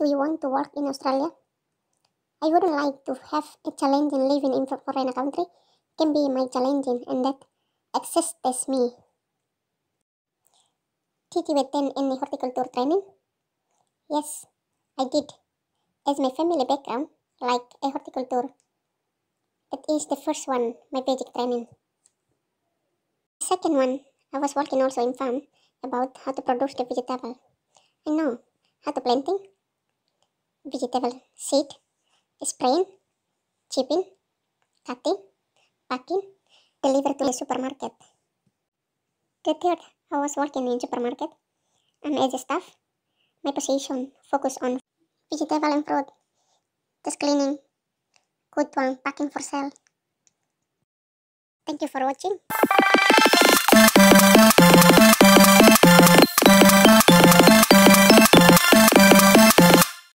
do you want to work in Australia? I wouldn't like to have a challenging living in a foreign country. Can be my challenging and that exhausts me. Did you attend any horticulture training? Yes, I did. As my family background, like a horticulture, that is the first one, my basic training. The second one, I was working also in farm about how to produce the vegetable. I know how to planting, vegetable seed, spraying, chipping, cutting, packing, delivered to the supermarket. The third, I was working in supermarket. I'm as a staff. My position focus on vegetable and fruit, just cleaning, good one, packing for sale. Thank you for watching.